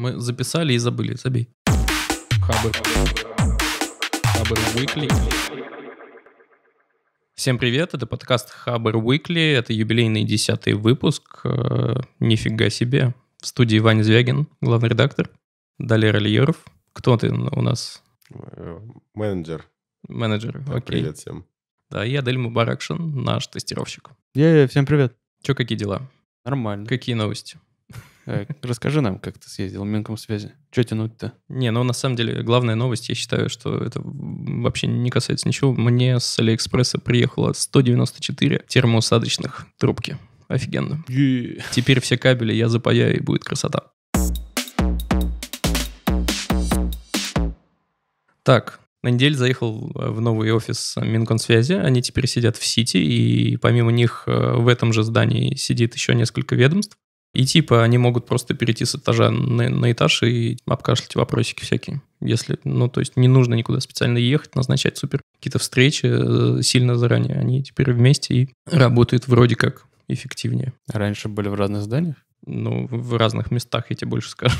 Мы записали и забыли, забей. Хабр. Хабер Уикли. Всем привет, это подкаст Хабер Уикли, это юбилейный десятый выпуск. Э, нифига себе. В студии Ваня Звягин, главный редактор. Далее Ральеров. Кто ты у нас? Менеджер. Менеджер, да, окей. Привет всем. Да, я Дель Мубаракшин, наш тестировщик. Я, всем привет. Че, какие дела? Нормально. Какие новости? Э, расскажи нам, как ты съездил в Минкомсвязи. Что тянуть-то? Не, ну на самом деле главная новость, я считаю, что это вообще не касается ничего. Мне с Алиэкспресса приехало 194 термоусадочных трубки. Офигенно. Yeah. Теперь все кабели я запаяю, и будет красота. Так, на неделю заехал в новый офис Минконсвязи. Они теперь сидят в Сити, и помимо них э, в этом же здании сидит еще несколько ведомств. И типа они могут просто перейти с этажа на, на этаж и обкашлять вопросики всякие. Если, ну, то есть не нужно никуда специально ехать, назначать супер какие-то встречи э, сильно заранее. Они теперь вместе и работают вроде как эффективнее. А раньше были в разных зданиях? Ну, в разных местах, я тебе больше скажу.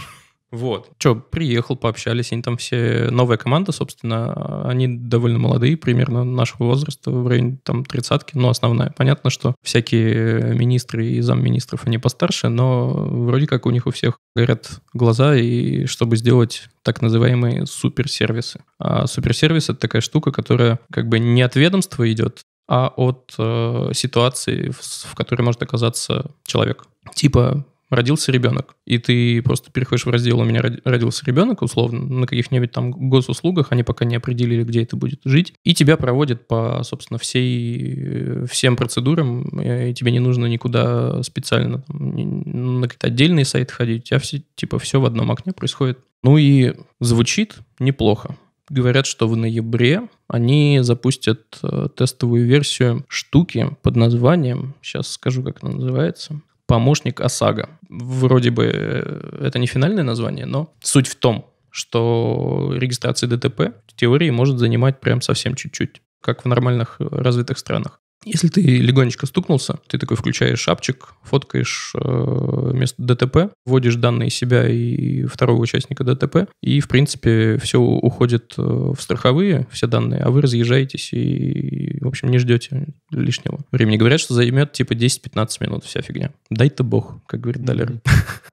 Вот. Че, приехал, пообщались, они там все, новая команда, собственно, они довольно молодые, примерно нашего возраста, в районе там тридцатки, но основная. Понятно, что всякие министры и замминистров, они постарше, но вроде как у них у всех горят глаза, и чтобы сделать так называемые суперсервисы. А суперсервис — это такая штука, которая как бы не от ведомства идет, а от э, ситуации, в, в которой может оказаться человек. Типа родился ребенок, и ты просто переходишь в раздел «У меня родился ребенок», условно, на каких-нибудь там госуслугах, они пока не определили, где это будет жить, и тебя проводят по, собственно, всей, э, всем процедурам, э, и тебе не нужно никуда специально там, на какие-то отдельные сайты ходить, у тебя все, типа все в одном окне происходит. Ну и звучит неплохо. Говорят, что в ноябре они запустят э, тестовую версию штуки под названием, сейчас скажу, как она называется, помощник ОСАГО. Вроде бы э, это не финальное название, но суть в том, что регистрация ДТП в теории может занимать прям совсем чуть-чуть, как в нормальных э, развитых странах. Если ты легонечко стукнулся, ты такой включаешь шапчик, фоткаешь э, место ДТП, вводишь данные себя и второго участника ДТП, и, в принципе, все уходит э, в страховые, все данные, а вы разъезжаетесь и, в общем, не ждете лишнего времени. Говорят, что займет типа 10-15 минут вся фигня. Дай-то бог, как говорит Далер.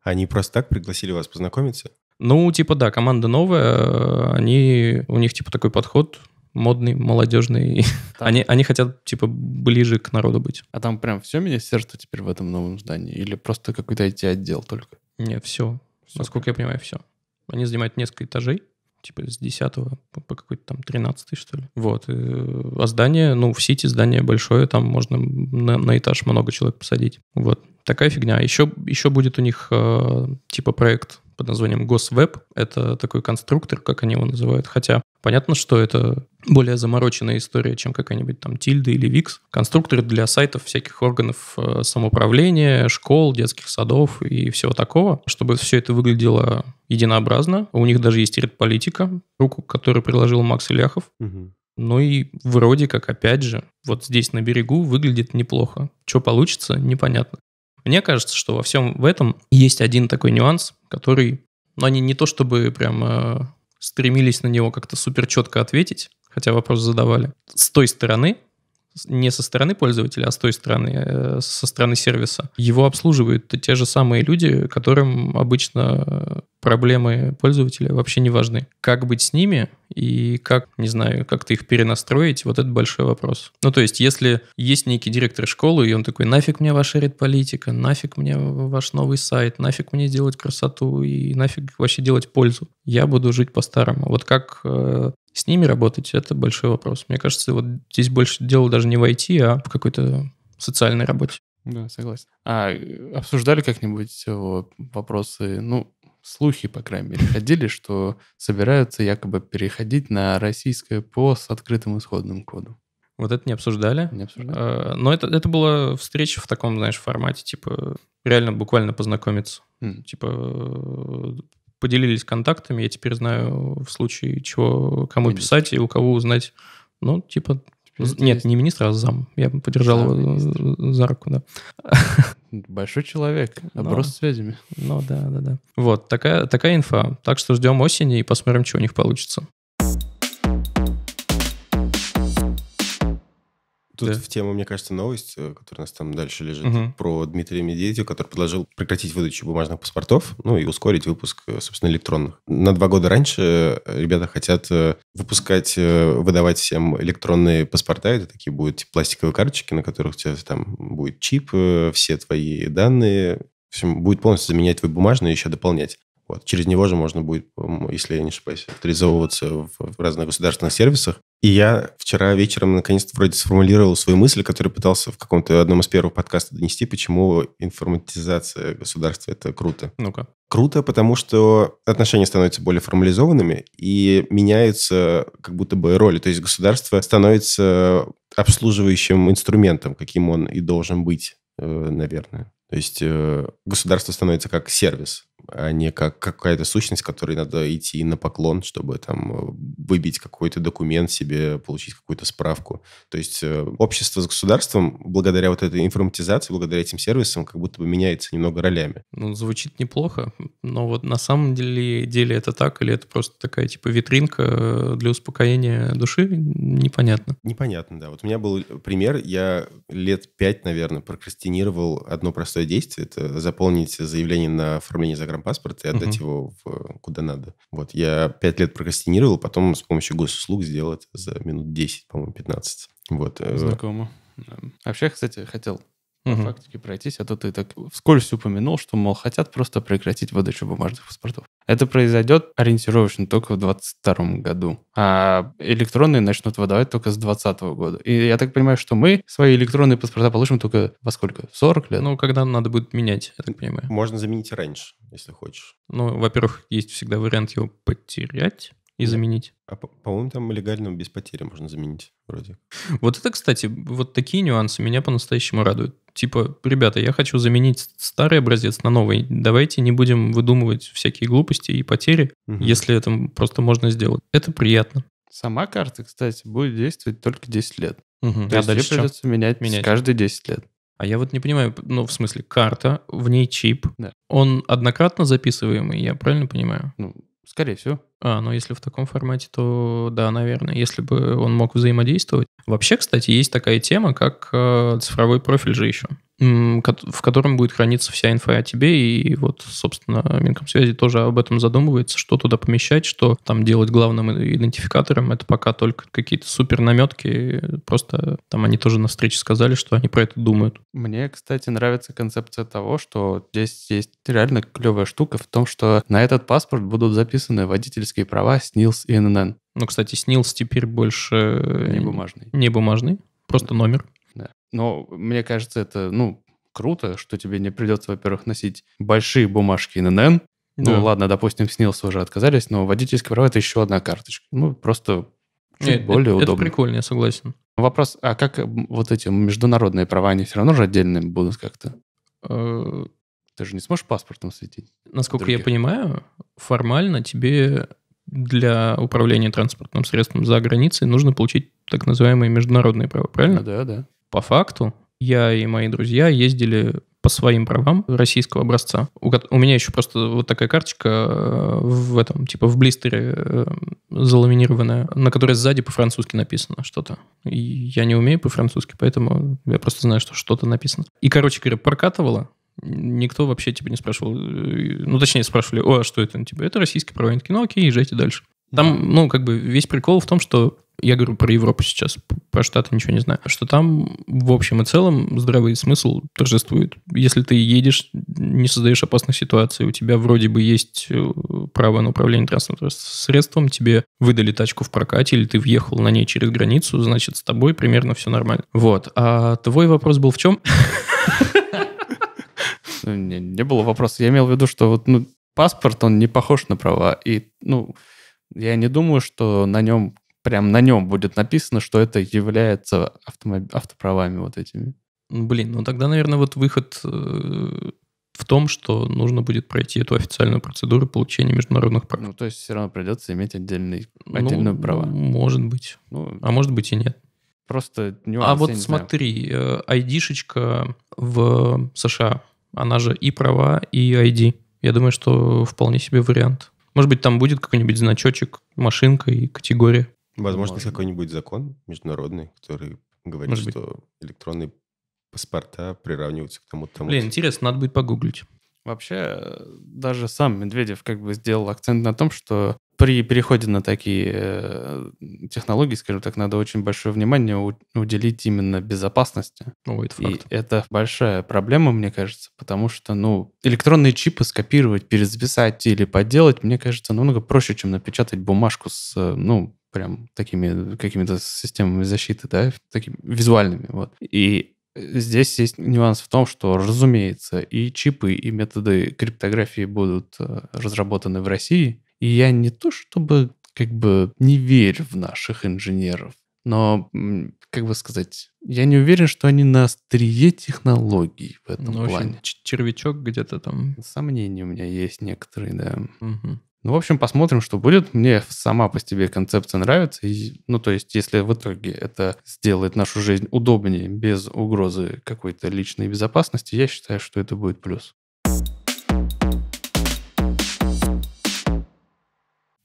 Они просто так пригласили вас познакомиться? Ну, типа, да, команда новая, э, они, у них, типа, такой подход, модный, молодежный. Там. Они, они хотят, типа, ближе к народу быть. А там прям все министерство теперь в этом новом здании? Или просто какой-то IT-отдел только? Нет, все. все Насколько я понимаю, все. Они занимают несколько этажей, типа с 10 по какой-то там 13 что ли. Вот. Э, а здание, ну, в Сити здание большое, там можно на, на этаж много человек посадить. Вот. Такая фигня. Еще, еще будет у них э, типа проект под названием Госвеб. Это такой конструктор, как они его называют. Хотя Понятно, что это более замороченная история, чем какая-нибудь там Тильда или Викс. Конструкторы для сайтов всяких органов э, самоуправления, школ, детских садов и всего такого, чтобы все это выглядело единообразно. У них даже есть политика, руку, которую приложил Макс Ильяхов. Угу. Ну и вроде как, опять же, вот здесь на берегу выглядит неплохо. Что получится, непонятно. Мне кажется, что во всем в этом есть один такой нюанс, который, но ну, они не то чтобы прям э, стремились на него как-то супер четко ответить, хотя вопрос задавали. С той стороны не со стороны пользователя, а с той стороны, э, со стороны сервиса. Его обслуживают те же самые люди, которым обычно э, проблемы пользователя вообще не важны. Как быть с ними и как, не знаю, как-то их перенастроить, вот это большой вопрос. Ну, то есть, если есть некий директор школы, и он такой, нафиг мне ваша редполитика, нафиг мне ваш новый сайт, нафиг мне делать красоту и нафиг вообще делать пользу. Я буду жить по-старому. Вот как э, с ними работать – это большой вопрос. Мне кажется, вот здесь больше дело даже не в IT, а в какой-то социальной работе. Да, согласен. А э, обсуждали как-нибудь э, вопросы, ну, слухи, по крайней мере, ходили, что собираются якобы переходить на российское ПО с открытым исходным кодом. Вот это не обсуждали. Не обсуждали. А, но это, это была встреча в таком, знаешь, формате, типа, реально буквально познакомиться. Mm. Типа, поделились контактами, я теперь знаю э, в случае чего, кому министр. писать и у кого узнать. Ну, типа, министр нет, не министр, а зам. Я подержал зам его министр. за руку, да. Большой человек, оброс Но. связями. Ну да, да, да. Вот, такая, такая инфа. Так что ждем осени и посмотрим, что у них получится. Тут да. в тему, мне кажется, новость, э, которая у нас там дальше лежит, угу. про Дмитрия Медведева, который предложил прекратить выдачу бумажных паспортов, ну и ускорить выпуск, э, собственно, электронных. На два года раньше э, ребята хотят выпускать, выдавать всем электронные паспорта, это такие будут типа, пластиковые карточки, на которых у тебя там будет чип, все твои данные, в общем, будет полностью заменять твой бумажный и еще дополнять. Вот. Через него же можно будет, если я не ошибаюсь, авторизовываться в разных государственных сервисах. И я вчера вечером наконец-то вроде сформулировал свою мысль, которую пытался в каком-то одном из первых подкастов донести, почему информатизация государства – это круто. Ну-ка. Круто, потому что отношения становятся более формализованными и меняются как будто бы роли. То есть государство становится обслуживающим инструментом, каким он и должен быть, э, наверное. То есть э, государство становится как сервис, а не как какая-то сущность, которой надо идти на поклон, чтобы там э, выбить какой-то документ себе, получить какую-то справку. То есть э, общество с государством, благодаря вот этой информатизации, благодаря этим сервисам, как будто бы меняется немного ролями. Ну, звучит неплохо, но вот на самом деле, деле это так или это просто такая типа витринка э, для успокоения души? Непонятно. Непонятно, да. Вот у меня был пример, я лет пять, наверное, прокрастинировал одно простое простое действие. Это заполнить заявление на оформление загранпаспорта и отдать угу. его в, куда надо. Вот я пять лет прокрастинировал, потом с помощью госуслуг сделать за минут 10, по-моему, 15. Вот. Э, Знакомо. Вообще, кстати, хотел по угу. фактике пройтись, а то ты так вскользь упомянул, что, мол, хотят просто прекратить выдачу бумажных паспортов. Это произойдет ориентировочно только в 2022 году, а электронные начнут выдавать только с 2020 года. И я так понимаю, что мы свои электронные паспорта получим только во сколько? В 40 лет? Ну, когда надо будет менять, я так понимаю. Можно заменить раньше, если хочешь. Ну, во-первых, есть всегда вариант его потерять и заменить. А по-моему, там легально без потери можно заменить вроде. Вот это, кстати, вот такие нюансы меня по-настоящему радуют. Типа, ребята, я хочу заменить старый образец на новый. Давайте не будем выдумывать всякие глупости и потери, угу. если это просто можно сделать. Это приятно. Сама карта, кстати, будет действовать только 10 лет. Угу. То а есть дальше придется что? менять, менять каждые 10 лет. А я вот не понимаю, ну, в смысле, карта, в ней чип. Да. Он однократно записываемый, я правильно понимаю? Ну, Скорее всего. А, ну если в таком формате, то да, наверное. Если бы он мог взаимодействовать, Вообще, кстати, есть такая тема, как э, цифровой профиль же еще, в котором будет храниться вся инфа о тебе, и вот, собственно, Минкомсвязи тоже об этом задумывается, что туда помещать, что там делать главным идентификатором, это пока только какие-то супер наметки, просто там они тоже на встрече сказали, что они про это думают. Мне, кстати, нравится концепция того, что здесь есть реально клевая штука в том, что на этот паспорт будут записаны водительские права с НИЛС и ННН. Ну, кстати, снился теперь больше... Э, не бумажный. Не бумажный, просто да. номер. Да. Но мне кажется, это, ну, круто, что тебе не придется, во-первых, носить большие бумажки ННН. Ну, да. Ну, ладно, допустим, снился уже отказались, но водительские права – это еще одна карточка. Ну, просто чуть Нет, более это, удобно. Это прикольно, я согласен. Вопрос, а как вот эти международные права, они все равно же отдельные будут как-то? Э, Ты же не сможешь паспортом светить. Насколько других. я понимаю, формально тебе для управления транспортным средством за границей нужно получить так называемые международные права, правильно? Да, да. По факту я и мои друзья ездили по своим правам российского образца. У, у меня еще просто вот такая карточка э, в этом, типа в блистере э, заламинированная, на которой сзади по-французски написано что-то. я не умею по-французски, поэтому я просто знаю, что что-то написано. И, короче говоря, прокатывала никто вообще тебя не спрашивал, э, ну, точнее, спрашивали, о, а что это на тебе? Это российский правильный кино, «Ну, окей, езжайте дальше. Там, ну, как бы весь прикол в том, что я говорю про Европу сейчас, про Штаты ничего не знаю, что там в общем и целом здравый смысл торжествует. Если ты едешь, не создаешь опасных ситуаций, у тебя вроде бы есть э, право на управление транспортным средством, тебе выдали тачку в прокате или ты въехал на ней через границу, значит, с тобой примерно все нормально. Вот. А твой вопрос был в чем? Ну, не, не было вопроса. Я имел в виду, что вот, ну, паспорт, он не похож на права. И, ну, я не думаю, что на нем, прям на нем будет написано, что это является автомоб... автоправами вот этими. Ну, блин, ну тогда, наверное, вот выход э, в том, что нужно будет пройти эту официальную процедуру получения международных прав. Ну, то есть все равно придется иметь отдельные, отдельные ну, права. Может быть. Ну, а может быть и нет. Просто нюанс, А вот смотри, знаю. Э, айдишечка в США она же и права, и ID. Я думаю, что вполне себе вариант. Может быть, там будет какой-нибудь значочек, машинка и категория. Возможно, Может. какой-нибудь закон международный, который говорит, Может что быть. электронные паспорта приравниваются к тому-то. Блин, интересно, надо будет погуглить. Вообще, э, даже сам Медведев как бы сделал акцент на том, что при переходе на такие э, технологии, скажем так, надо очень большое внимание уделить именно безопасности. О, ну, это факт. И это большая проблема, мне кажется, потому что, ну, электронные чипы скопировать, перезаписать или подделать, мне кажется, намного проще, чем напечатать бумажку с, э, ну, прям такими какими-то системами защиты, да, такими визуальными, вот. И Здесь есть нюанс в том, что, разумеется, и чипы, и методы криптографии будут э, разработаны в России, и я не то чтобы как бы не верю в наших инженеров, но, как бы сказать, я не уверен, что они на острие технологий в этом ну, плане. В общем, червячок где-то там. Сомнения у меня есть некоторые, да. Угу. Ну, в общем, посмотрим, что будет. Мне сама по себе концепция нравится. И, ну, то есть, если в итоге это сделает нашу жизнь удобнее, без угрозы какой-то личной безопасности, я считаю, что это будет плюс.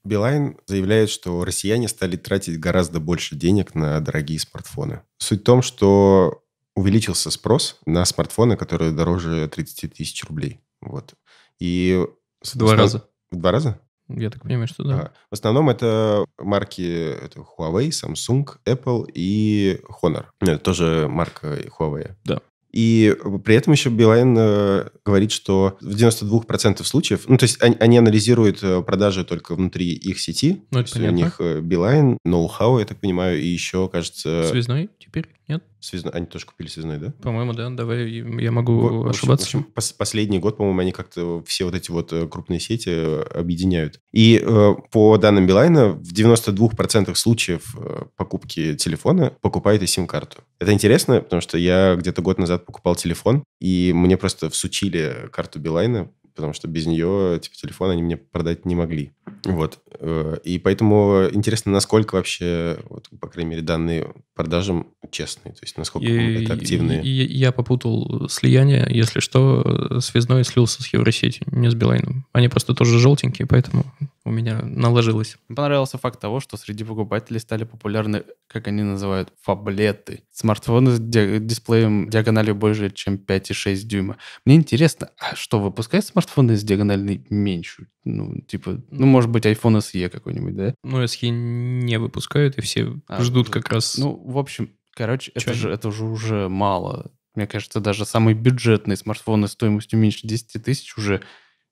Билайн заявляет, что россияне стали тратить гораздо больше денег на дорогие смартфоны. Суть в том, что увеличился спрос на смартфоны, которые дороже 30 тысяч рублей. Вот. И... В два основ... раза. В два раза? Я так понимаю, что да. А, в основном это марки это Huawei, Samsung, Apple и Honor. Это тоже марка Huawei. Да. И э, при этом еще Билайн э, говорит, что в 92% случаев, ну, то есть они, они анализируют э, продажи только внутри их сети. Ну, это то есть у них Билайн, ноу-хау, я так понимаю, и еще, кажется... Связной теперь, нет? Связной. Они тоже купили связной, да? По-моему, да. Давай, я могу в, ошибаться. В общем, в последний год, по-моему, они как-то все вот эти вот э, крупные сети э, объединяют. И э, по данным Билайна, в 92% случаев э, покупки телефона покупают и сим-карту. Это интересно, потому что я где-то год назад покупал телефон, и мне просто всучили карту Билайна, потому что без нее типа телефон они мне продать не могли. Вот. Э, и поэтому интересно, насколько вообще, вот, по крайней мере, данные продажам честные, то есть насколько и, это активные. И, и, я попутал слияние, если что, э, связной слился с Евросетью, не с Билайном. Они просто тоже желтенькие, поэтому у меня наложилось. Мне понравился факт того, что среди покупателей стали популярны, как они называют, фаблеты. Смартфоны с дисплеем диагональю больше, чем 5,6 дюйма. Мне интересно, а что, выпускают смартфоны с диагональной меньше? Ну, типа, ну, может быть, iPhone SE какой-нибудь, да? Ну, SE не выпускают, и все а, ждут ну, как раз... Ну, в общем, короче, это же, это же уже мало. Мне кажется, даже самые бюджетные смартфоны стоимостью меньше 10 тысяч уже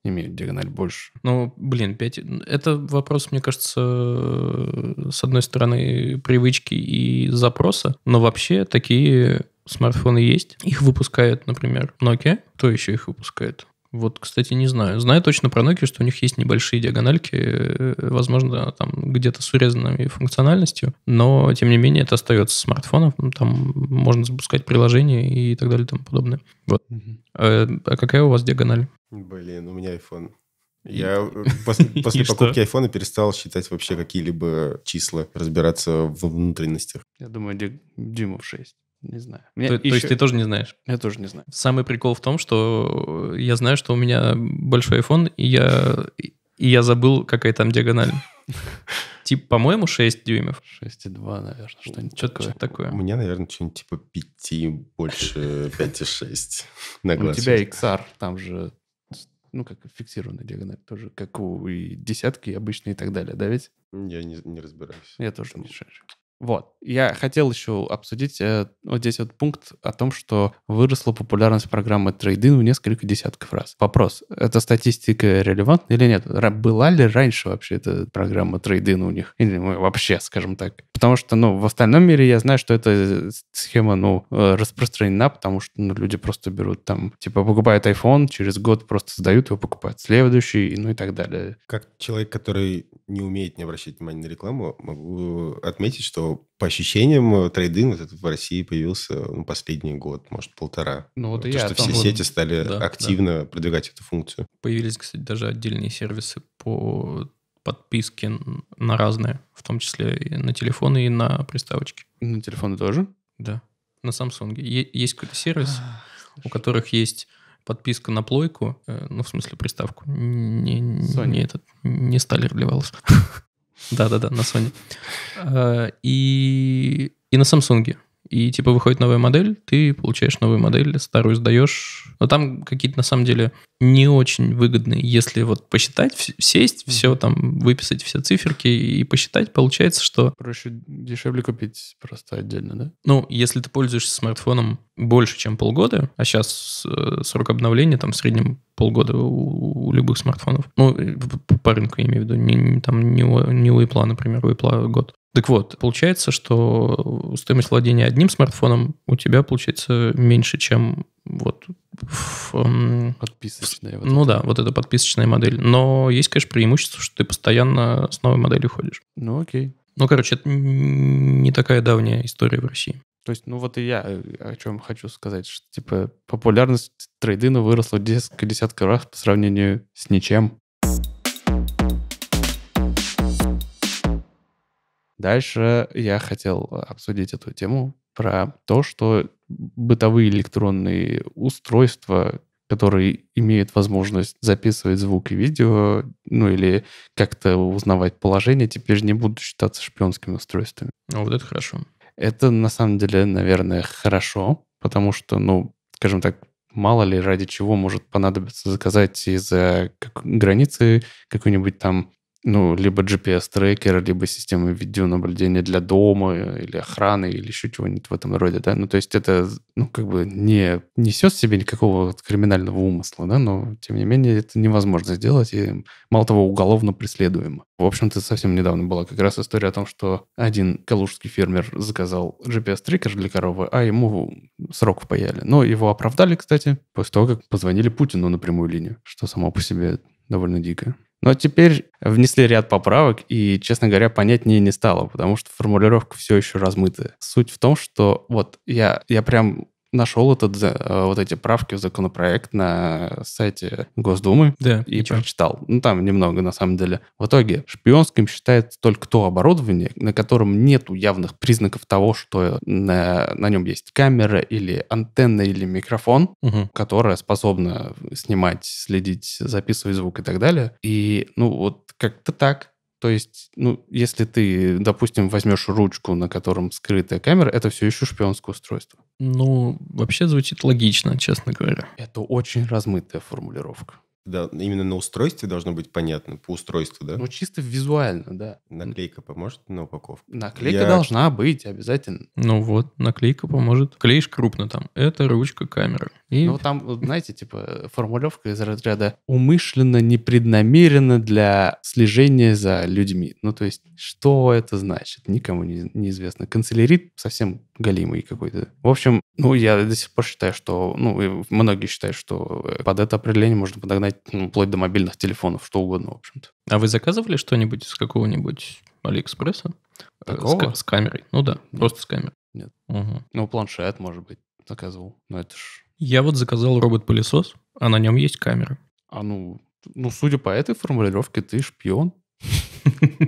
имеют диагональ больше. Ну, блин, 5... Это вопрос, мне кажется, с одной стороны, привычки и запроса, но вообще такие смартфоны есть. Их выпускает, например, Nokia. Кто еще их выпускает? Вот, кстати, не знаю. Знаю точно про Nokia, что у них есть небольшие диагональки, э, возможно, там где-то с урезанной функциональностью, но, тем не менее, это остается смартфоном, ну, там можно запускать приложения и так далее и тому подобное. Вот. Угу. А, а какая у вас диагональ? Блин, у меня iPhone. Я э, после, после покупки айфона перестал считать вообще какие-либо числа, разбираться во внутренностях. Я думаю, Дима в 6. Не знаю. Меня то, еще... то есть ты тоже не знаешь? Я тоже не знаю. Самый прикол в том, что э, я знаю, что у меня большой iPhone, и я, и я забыл, какая там диагональ. Тип, по-моему, 6 дюймов. 6,2, наверное, что-нибудь что такое. Что такое. У меня, наверное, что-нибудь типа 5, больше 5,6 на ну, глаз. У тебя XR, там же ну, как фиксированная диагональ тоже, как у и десятки обычные и так далее, да ведь? Я не, не разбираюсь. Я тоже не шарю. Вот. Я хотел еще обсудить э, вот здесь вот пункт о том, что выросла популярность программы трейдин в несколько десятков раз. Вопрос, эта статистика релевантна или нет? Была ли раньше вообще эта программа трейдин у них? Или вообще, скажем так? Потому что, ну, в остальном мире я знаю, что эта схема, ну, э, распространена, потому что ну, люди просто берут там, типа, покупают iPhone, через год просто сдают его, покупают следующий, ну и так далее. Как человек, который не умеет не обращать внимания на рекламу, могу отметить, что по ощущениям, э, трейдинг вот этот в России появился ну, последний год, может, полтора. Ну, вот То, и я что все году. сети стали да, активно да. продвигать эту функцию. Появились, кстати, даже отдельные сервисы по подписке на разные, в том числе и на телефоны, и на приставочки. На телефоны тоже? Да. На Samsung. Е- есть какой-то сервис, а, у которых есть подписка на плойку, э, ну, в смысле, приставку, не, Sony. не, этот, не стали разливалась. Да-да-да, на Sony. Э, и, и на Samsung. И типа выходит новая модель, ты получаешь новую модель, старую сдаешь. Но там какие-то на самом деле не очень выгодные. Если вот посчитать, сесть, все там, выписать все циферки и посчитать, получается, что... Проще дешевле купить просто отдельно, да? Ну, если ты пользуешься смартфоном больше, чем полгода, а сейчас э, срок обновления там в среднем полгода у, у любых смартфонов. Ну, по рынку я имею в виду, не, не, там не у, не у Apple, например, у Apple год. Так вот, получается, что стоимость владения одним смартфоном у тебя получается меньше, чем вот в, эм, подписочная. Вот ну это. да, вот эта подписочная модель. Но есть, конечно, преимущество, что ты постоянно с новой моделью ходишь. Ну окей. Ну, короче, это не такая давняя история в России. То есть, ну вот и я э, о чем хочу сказать, что типа популярность трейдина выросла десятка, десятка раз по сравнению с ничем. Дальше я хотел обсудить эту тему про то, что бытовые электронные устройства, которые имеют возможность записывать звук и видео, ну или как-то узнавать положение, теперь же не будут считаться шпионскими устройствами. Ну, вот это хорошо. Это, на самом деле, наверное, хорошо, потому что, ну, скажем так, мало ли ради чего может понадобиться заказать из-за границы какую-нибудь там ну, либо GPS-трекер, либо системы видеонаблюдения для дома э, или охраны, или еще чего-нибудь в этом роде, да. Ну, то есть это, ну, как бы не несет в себе никакого криминального умысла, да, но, тем не менее, это невозможно сделать, и, мало того, уголовно преследуемо. В общем-то, совсем недавно была как раз история о том, что один калужский фермер заказал GPS-трекер для коровы, а ему срок впаяли. Но его оправдали, кстати, после того, как позвонили Путину на прямую линию, что само по себе довольно дико. Но теперь внесли ряд поправок, и, честно говоря, понятнее не стало, потому что формулировка все еще размытая. Суть в том, что вот я, я прям нашел этот, э, вот эти правки в законопроект на сайте Госдумы да, и ничего. прочитал. Ну, там немного, на самом деле. В итоге шпионским считается только то оборудование, на котором нету явных признаков того, что на, на нем есть камера или антенна или микрофон, угу. которая способна снимать, следить, записывать звук и так далее. И, ну, вот как-то так. То есть, ну, если ты, допустим, возьмешь ручку, на котором скрытая камера, это все еще шпионское устройство. Ну, вообще звучит логично, честно говоря. Это очень размытая формулировка. Да, именно на устройстве должно быть понятно, по устройству, да? Ну, чисто визуально, да. Наклейка поможет на упаковку? Наклейка Я... должна быть обязательно. Ну вот, наклейка поможет. Клеишь крупно там. Это ручка камеры. И... Ну, там, знаете, типа формулировка из разряда умышленно, непреднамеренно для слежения за людьми. Ну, то есть, что это значит, никому не, неизвестно. Канцелярит совсем галимый какой-то. В общем, ну, я до сих пор считаю, что, ну, и многие считают, что э, под это определение можно подогнать ну, вплоть до мобильных телефонов, что угодно, в общем-то. А вы заказывали что-нибудь с какого-нибудь Алиэкспресса? Э, Такого? С, с камерой. Ну да, Нет. просто с камерой. Нет. Угу. Ну, планшет, может быть, заказывал. Но это ж я вот заказал робот-пылесос, а на нем есть камера. А ну, ну, судя по этой формулировке, ты шпион.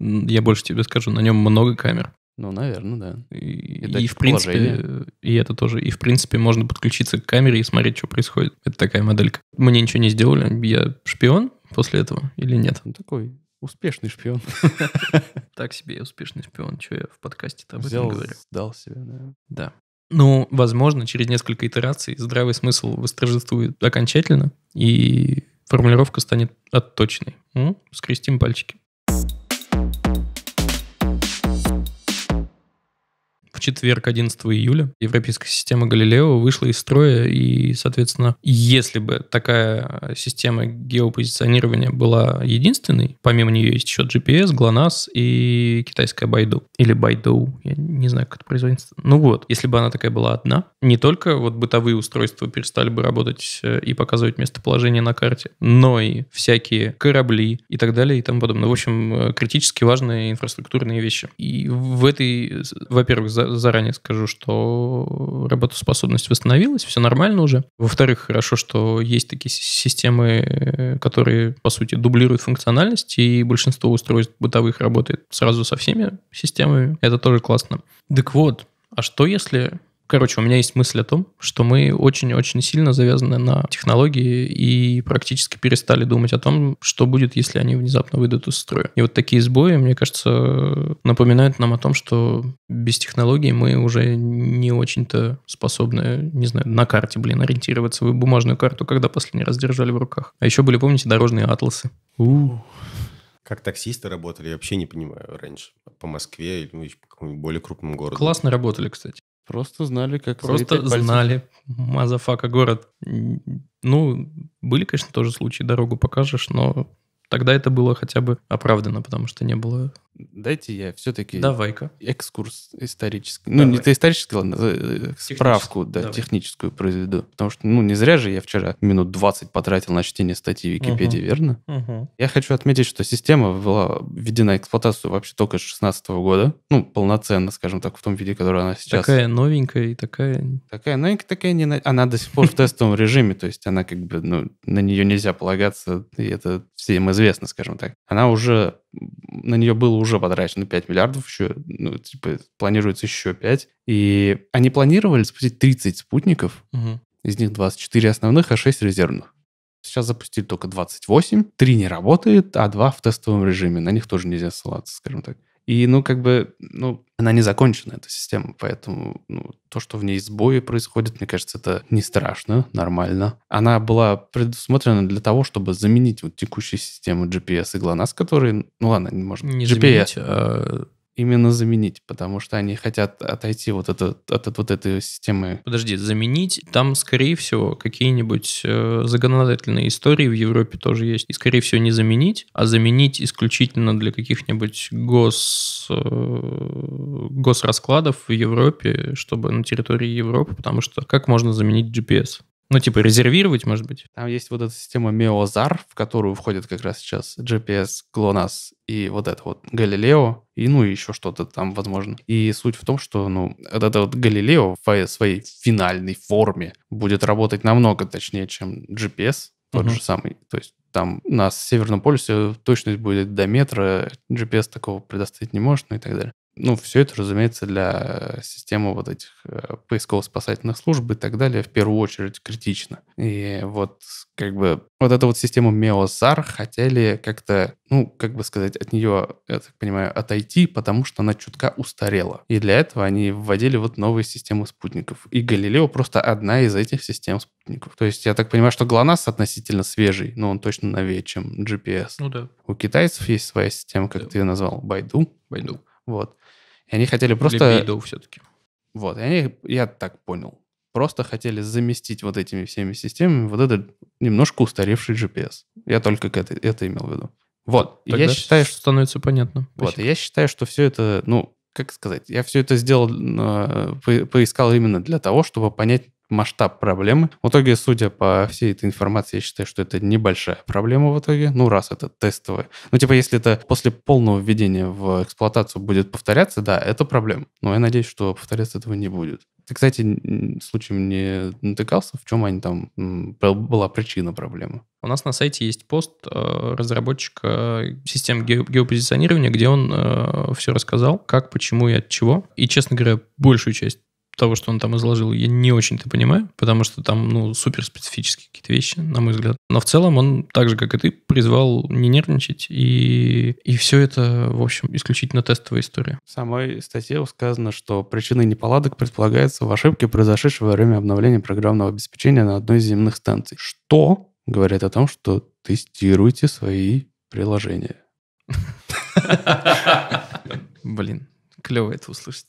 Я больше тебе скажу, на нем много камер. Ну, наверное, да. И, в принципе, и это тоже. И в принципе можно подключиться к камере и смотреть, что происходит. Это такая моделька. Мне ничего не сделали. Я шпион после этого или нет? Ну, такой успешный шпион. Так себе я успешный шпион. Что я в подкасте там говорю? Сдал себя, да. Да. Ну, возможно, через несколько итераций здравый смысл восторжествует окончательно, и формулировка станет отточенной. Ну, скрестим пальчики. четверг, 11 июля, европейская система Галилео вышла из строя, и, соответственно, если бы такая э, система геопозиционирования была единственной, помимо нее есть еще GPS, GLONASS и китайская Байду. Или Байду, я не знаю, как это производится. Ну вот, если бы она такая была одна, не только вот бытовые устройства перестали бы работать э, и показывать местоположение на карте, но и всякие корабли и так далее и тому подобное. В общем, э, критически важные инфраструктурные вещи. И в этой, во-первых, заранее скажу, что работоспособность восстановилась, все нормально уже. Во-вторых, хорошо, что есть такие системы, э, которые, по сути, дублируют функциональность, и большинство устройств бытовых работает сразу со всеми системами. Это тоже классно. Так вот, а что если Короче, у меня есть мысль о том, что мы очень-очень сильно завязаны на технологии и практически перестали думать о том, что будет, если они внезапно выйдут из строя. И вот такие сбои, мне кажется, напоминают нам о том, что без технологий мы уже не очень-то способны, не знаю, на карте, блин, ориентироваться. Вы бумажную карту когда последний раз держали в руках? А еще были, помните, дорожные атласы? Ух, Как таксисты работали, я вообще не понимаю раньше. По Москве или ну, по более крупным городам. Классно работали, кстати. Просто знали, как Просто знали. Мазафака город. Ну, были, конечно, тоже случаи, дорогу покажешь, но тогда это было хотя бы оправдано, потому что не было Дайте я все-таки Давай-ка. экскурс исторический. Давай. Ну, не исторический, ладно, э, справку, да, техническую произведу. Потому что, ну, не зря же я вчера минут 20 потратил на чтение статьи в Википедии, угу. верно? Угу. Я хочу отметить, что система была введена в эксплуатацию вообще только с 2016 года. Ну, полноценно, скажем так, в том виде, который она сейчас. Такая новенькая и такая... Такая новенькая, такая не... Она до сих пор в тестовом режиме, то есть она как бы, ну, на нее нельзя полагаться, и это всем известно, скажем так. Она уже... На нее было уже уже потрачено ну, 5 миллиардов, еще, ну, типа, планируется еще 5. И они планировали запустить 30 спутников, угу. из них 24 основных, а 6 резервных. Сейчас запустили только 28, 3 не работает, а 2 в тестовом режиме, на них тоже нельзя ссылаться, скажем так. И, ну, как бы, ну, она не закончена, эта система, поэтому ну, то, что в ней сбои происходят, мне кажется, это не страшно, нормально. Она была предусмотрена для того, чтобы заменить вот текущую систему GPS и GLONASS, которые, ну ладно, не может... Не GPS. заменить, а именно заменить, потому что они хотят отойти вот это, от, от вот этой системы. Подожди, заменить? Там, скорее всего, какие-нибудь э, законодательные истории в Европе тоже есть. И, скорее всего, не заменить, а заменить исключительно для каких-нибудь гос, э, госраскладов в Европе, чтобы на территории Европы, потому что как можно заменить GPS? Ну, типа резервировать, может быть. Там есть вот эта система Меозар, в которую входит как раз сейчас GPS, GLONASS и вот это вот Галилео, и ну еще что-то там возможно. И суть в том, что ну вот это вот Галилео в своей финальной форме будет работать намного точнее, чем GPS, тот угу. же самый. То есть там на Северном полюсе точность будет до метра, GPS такого предоставить не может, ну и так далее. Ну, все это, разумеется, для э, системы вот этих э, поисково-спасательных служб и так далее в первую очередь критично. И вот как бы вот эта вот система Меосар хотели как-то, ну, как бы сказать, от нее, я так понимаю, отойти, потому что она чутка устарела. И для этого они вводили вот новые системы спутников. И Галилео просто одна из этих систем спутников. То есть я так понимаю, что ГЛОНАСС относительно свежий, но он точно новее, чем GPS. Ну да. У китайцев есть своя система, как да. ты ее назвал, Байду. Байду. Вот. И они хотели просто... Либидо все-таки. Вот, и они, я так понял, просто хотели заместить вот этими всеми системами вот этот немножко устаревший GPS. Я только к это, это имел в виду. Вот. Тогда я считаю, что становится понятно. Вот, я считаю, что все это, ну, как сказать, я все это сделал, э, поискал именно для того, чтобы понять масштаб проблемы. В итоге, судя по всей этой информации, я считаю, что это небольшая проблема в итоге. Ну, раз это тестовое. Ну, типа, если это после полного введения в эксплуатацию будет повторяться, да, это проблема. Но я надеюсь, что повторяться этого не будет. Ты, кстати, случаем не натыкался, в чем они там была причина проблемы? У нас на сайте есть пост э, разработчика систем геопозиционирования, где он э, все рассказал, как, почему и от чего. И, честно говоря, большую часть того, что он там изложил, я не очень-то понимаю, потому что там, ну, супер специфические какие-то вещи, на мой взгляд. Но в целом он так же, как и ты, призвал не нервничать, и, и все это, в общем, исключительно тестовая история. В самой статье сказано, что причиной неполадок предполагается в ошибке, произошедшей во время обновления программного обеспечения на одной из земных станций. Что говорит о том, что тестируйте свои приложения. Блин, клево это услышать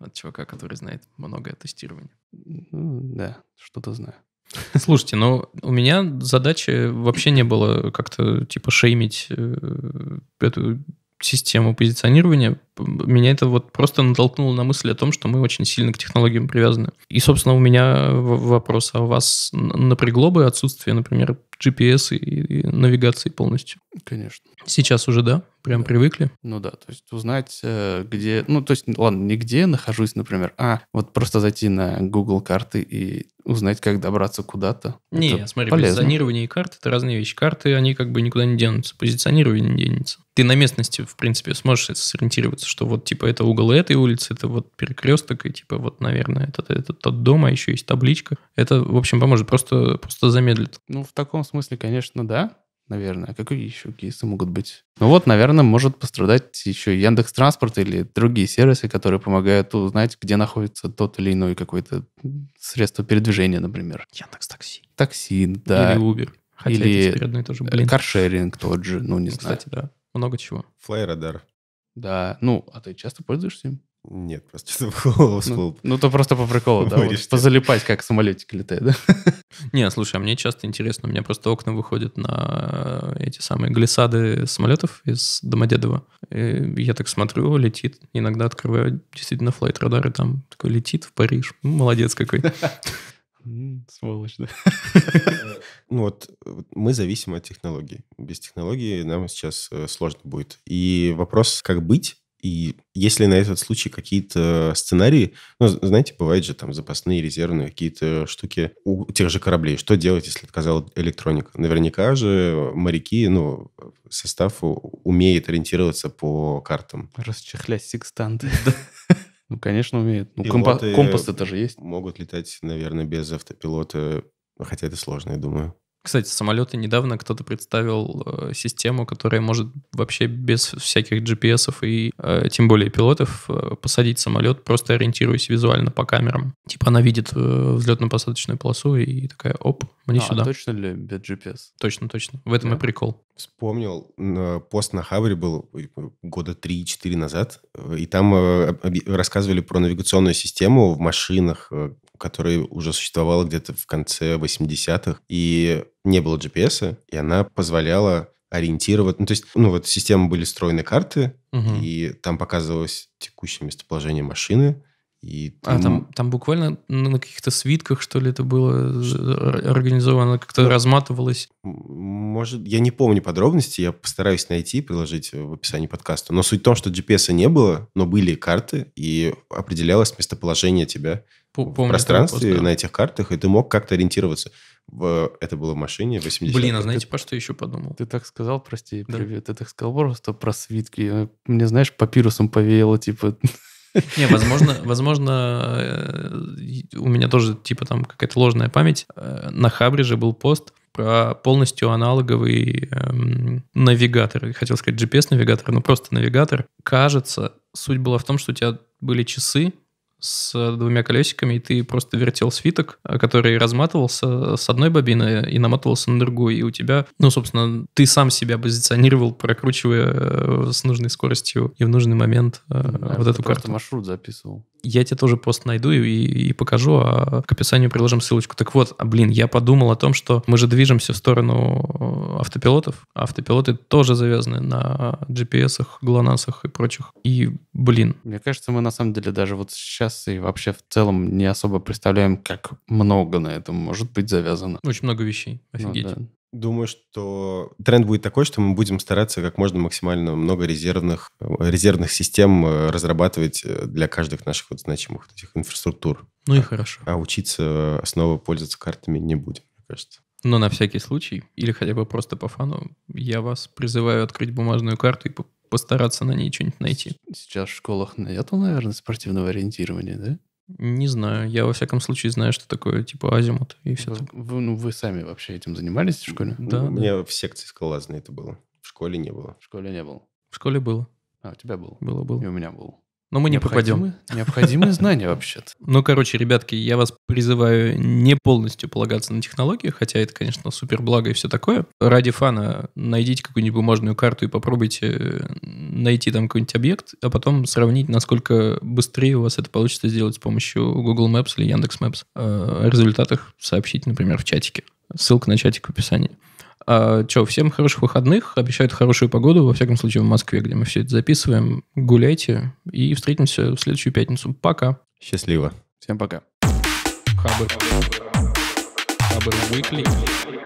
от чувака, который знает многое о тестировании. Ну, да, что-то знаю. Слушайте, ну у меня задачи вообще не было как-то типа шеймить э, эту систему позиционирования, меня это вот просто натолкнуло на мысль о том, что мы очень сильно к технологиям привязаны. И, собственно, у меня вопрос, а вас напрягло бы отсутствие, например, GPS и, навигации полностью? Конечно. Сейчас уже, да? Прям да. привыкли? Ну да, то есть узнать, э, где... Ну, то есть, ладно, не где нахожусь, например, а вот просто зайти на Google карты и узнать, как добраться куда-то. Не, это смотри, полезно. позиционирование и карты — это разные вещи. Карты, они как бы никуда не денутся, позиционирование не денется. Ты на местности, в принципе, сможешь сориентироваться ориентируется, что вот типа это угол этой улицы, это вот перекресток, и типа вот, наверное, это, это тот дом, а еще есть табличка. Это, в общем, поможет, просто, просто замедлит. Ну, в таком смысле, конечно, да, наверное. какие еще кейсы могут быть? Ну вот, наверное, может пострадать еще Яндекс Транспорт или другие сервисы, которые помогают узнать, где находится тот или иной какое-то средство передвижения, например. Яндекс Такси. Такси, да. Или Uber. Хотя или это теперь одно и то же, э, блин. каршеринг тот же, ну не ну, знаю. Кстати, да. Много чего. Флайрадар. Да, ну, а ты часто пользуешься им? Нет, просто что-то в голову всплыл. Ну, ну, то просто по приколу, да, вот, позалипать, как самолетик летает, да? Не, слушай, а мне часто интересно, у меня просто окна выходят на э, эти самые глиссады самолетов из Домодедово. И я так смотрю, летит, иногда открываю действительно флайт-радар, и там такой летит в Париж. молодец какой. Сволочь, да. Ну вот мы зависим от технологий. Без технологии нам сейчас э, сложно будет. И вопрос, как быть, и если на этот случай какие-то сценарии, ну, знаете, бывают же там запасные, резервные какие-то штуки у тех же кораблей. Что делать, если отказала электроника? Наверняка же моряки, ну, состав умеет ориентироваться по картам. Расчехлять секстанты. Ну, конечно, умеет. Ну, компас-то же есть. Могут летать, наверное, без автопилота хотя это сложно, я думаю. Кстати, самолеты недавно кто-то представил э, систему, которая может вообще без всяких GPS и э, тем более пилотов э, посадить самолет, просто ориентируясь визуально по камерам. Типа она видит э, взлетно-посадочную полосу и такая, оп, мне а, сюда. точно ли без GPS? Точно, точно. В этом да. и прикол. Вспомнил, пост на Хабре был года 3-4 назад, э, и там э, рассказывали про навигационную систему в машинах, э, которая уже существовала где-то в конце 80-х, и не было GPS, и она позволяла ориентировать. Ну, то есть, ну, вот системы были встроены карты, угу. и там показывалось текущее местоположение машины, и ты... А там, там буквально на каких-то свитках, что ли, это было организовано, как-то ну, разматывалось? Может, я не помню подробности, я постараюсь найти, и приложить в описании подкаста. Но суть в том, что GPS -а не было, но были карты, и определялось местоположение тебя Помню в пространстве вопрос, да. на этих картах, и ты мог как-то ориентироваться. В, это было в машине 80 Блин, а знаете, по что еще подумал? Ты так сказал, прости, да. привет, ты так сказал просто про свитки. Мне, знаешь, папирусом повеяло, типа... Не, возможно, возможно, э, у меня тоже типа там какая-то ложная память. Э, на Хабре же был пост про полностью аналоговый эм, навигатор. хотел сказать GPS-навигатор, но просто навигатор. Кажется, суть была в том, что у тебя были часы, с двумя колесиками, и ты просто вертел свиток, а, который разматывался э, с одной бобины и наматывался на другую, и у тебя, ну, собственно, ты сам себя позиционировал, прокручивая э, с нужной скоростью и в нужный момент да, э, вот эту карту. маршрут записывал. Я тебе тоже пост найду и, и покажу, а к описанию приложим ссылочку. Так вот, а, блин, я подумал о том, что мы же движемся в сторону э, автопилотов. А автопилоты тоже завязаны на GPS, а, глонасах и прочих. И, блин. Мне кажется, мы на самом деле даже вот сейчас и вообще в целом не особо представляем, как много на этом может быть завязано. Очень много вещей. Ну офигеть. Ну, да. Думаю, что тренд будет такой, что мы будем стараться как можно максимально много резервных, э, резервных систем э, разрабатывать э, для каждых наших вот значимых этих инфраструктур. Ну и хорошо. А учиться снова пользоваться картами не будем, мне кажется. Но на всякий случай, или хотя бы просто по фану, я вас призываю открыть бумажную карту и постараться на ней что-нибудь найти. Сейчас в школах нету, наверное, спортивного ориентирования, да? Не знаю. Я, во всяком случае, знаю, что такое, типа, азимут и все вы, вы, Ну, вы сами вообще этим занимались в школе? Да. У да. в секции скалолазной это было. В школе не было. В школе не было. В школе было. А, у тебя было? Было, было. И у меня было. Но мы не попадем. Необходимые знания вообще-то. Ну, короче, ребятки, я вас призываю не полностью полагаться на технологии, хотя это, конечно, супер благо и все такое. Ради фана найдите какую-нибудь бумажную карту и попробуйте э, найти там какой-нибудь объект, а потом сравнить, насколько быстрее у вас это получится сделать с помощью Google Maps или Яндекс Maps. Э, о результатах сообщить, например, в чатике. Ссылка на чатик в описании. А, чё, всем хороших выходных. Обещают хорошую погоду, во всяком случае, в Москве, где мы все это записываем. Гуляйте и встретимся в следующую пятницу. Пока. Счастливо. Всем пока. Хабр. Хабр Weekly.